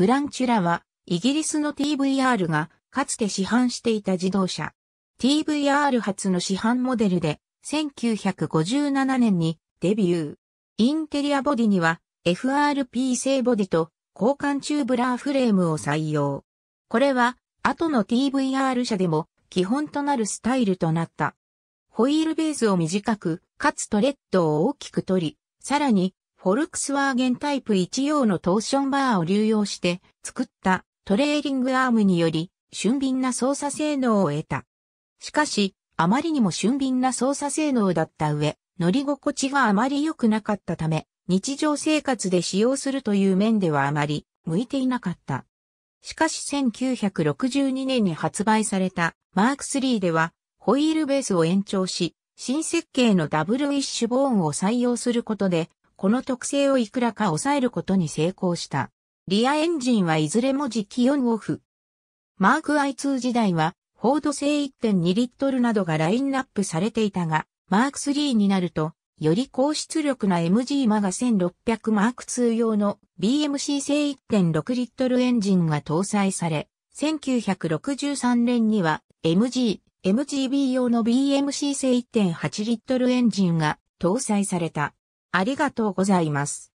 グランチュラは、イギリスの TVR が、かつて市販していた自動車。TVR 初の市販モデルで、1957年にデビュー。インテリアボディには、FRP 製ボディと、交換チューブラーフレームを採用。これは、後の TVR 車でも、基本となるスタイルとなった。ホイールベースを短く、かつトレッドを大きく取り、さらに、フォルクスワーゲンタイプ1用のトーションバーを流用して作ったトレーリングアームにより俊敏な操作性能を得た。しかし、あまりにも俊敏な操作性能だった上、乗り心地があまり良くなかったため、日常生活で使用するという面ではあまり向いていなかった。しかし1962年に発売されたマーク3では、ホイールベースを延長し、新設計のダブルウィッシュボーンを採用することで、この特性をいくらか抑えることに成功した。リアエンジンはいずれも実機。オンオフ。マーク I2 時代は、フォード製1.2リットルなどがラインナップされていたが、マーク3になると、より高出力な MG マガ 1600M2 用の BMC 製1.6リットルエンジンが搭載され、1963年には MG、MGB 用の BMC 製1.8リットルエンジンが搭載された。ありがとうございます。